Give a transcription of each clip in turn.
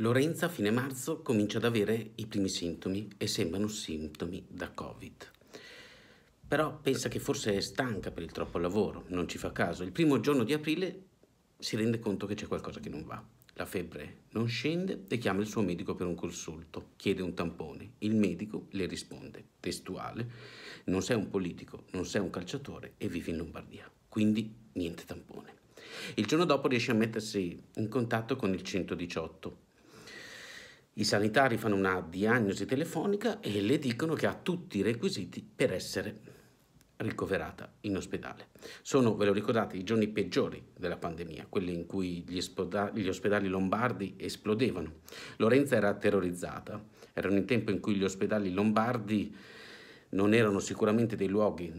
Lorenza a fine marzo comincia ad avere i primi sintomi e sembrano sintomi da Covid. Però pensa che forse è stanca per il troppo lavoro, non ci fa caso. Il primo giorno di aprile si rende conto che c'è qualcosa che non va. La febbre non scende e chiama il suo medico per un consulto, chiede un tampone. Il medico le risponde, testuale, non sei un politico, non sei un calciatore e vivi in Lombardia. Quindi niente tampone. Il giorno dopo riesce a mettersi in contatto con il 118, i sanitari fanno una diagnosi telefonica e le dicono che ha tutti i requisiti per essere ricoverata in ospedale. Sono, ve lo ricordate, i giorni peggiori della pandemia, quelli in cui gli, ospedali, gli ospedali lombardi esplodevano. Lorenza era terrorizzata, erano in tempo in cui gli ospedali lombardi non erano sicuramente dei luoghi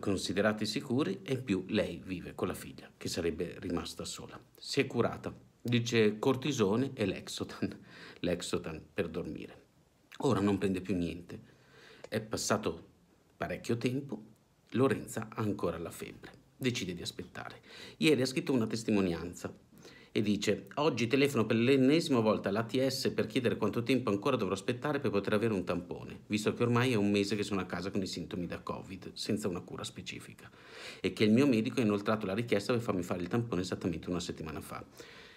considerati sicuri e in più lei vive con la figlia che sarebbe rimasta sola. Si è curata dice cortisone e Lexotan, Lexotan per dormire. Ora non prende più niente. È passato parecchio tempo, Lorenza ha ancora la febbre. Decide di aspettare. Ieri ha scritto una testimonianza e dice «Oggi telefono per l'ennesima volta all'ATS per chiedere quanto tempo ancora dovrò aspettare per poter avere un tampone, visto che ormai è un mese che sono a casa con i sintomi da Covid, senza una cura specifica, e che il mio medico ha inoltrato la richiesta per farmi fare il tampone esattamente una settimana fa».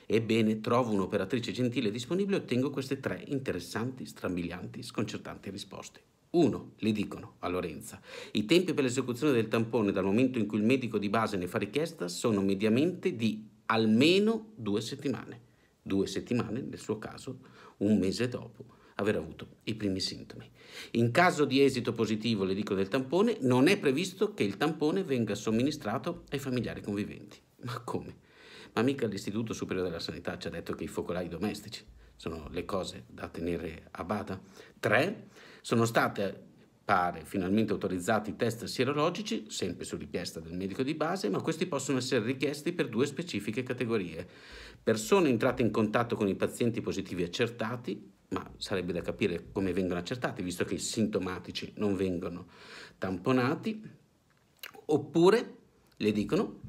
Ebbene, trovo un'operatrice gentile disponibile e ottengo queste tre interessanti, strabilianti, sconcertanti risposte. 1. Le dicono a Lorenza. I tempi per l'esecuzione del tampone dal momento in cui il medico di base ne fa richiesta sono mediamente di almeno due settimane. Due settimane, nel suo caso, un mese dopo aver avuto i primi sintomi. In caso di esito positivo, le dico del tampone, non è previsto che il tampone venga somministrato ai familiari conviventi. Ma come? Ma mica l'Istituto Superiore della Sanità ci ha detto che i focolai domestici sono le cose da tenere a bada. Tre, sono state pare finalmente autorizzati i test sierologici, sempre su richiesta del medico di base, ma questi possono essere richiesti per due specifiche categorie. Persone entrate in contatto con i pazienti positivi accertati, ma sarebbe da capire come vengono accertati, visto che i sintomatici non vengono tamponati, oppure, le dicono,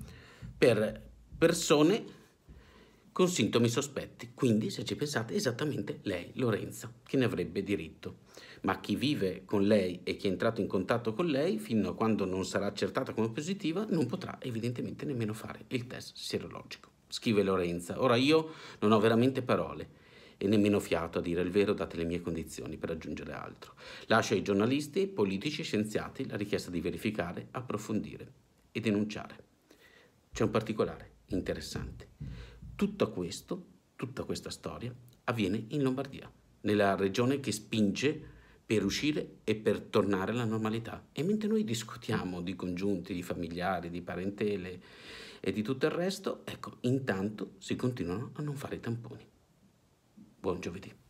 per persone con sintomi sospetti. Quindi, se ci pensate, esattamente lei, Lorenza, che ne avrebbe diritto. Ma chi vive con lei e chi è entrato in contatto con lei, fino a quando non sarà accertata come positiva, non potrà evidentemente nemmeno fare il test sierologico. Scrive Lorenza. Ora io non ho veramente parole e nemmeno fiato a dire il vero date le mie condizioni per aggiungere altro. Lascio ai giornalisti, politici e scienziati la richiesta di verificare, approfondire e denunciare. C'è un particolare interessante. Tutto questo, tutta questa storia, avviene in Lombardia, nella regione che spinge per uscire e per tornare alla normalità. E mentre noi discutiamo di congiunti, di familiari, di parentele e di tutto il resto, ecco, intanto si continuano a non fare i tamponi. Buon giovedì.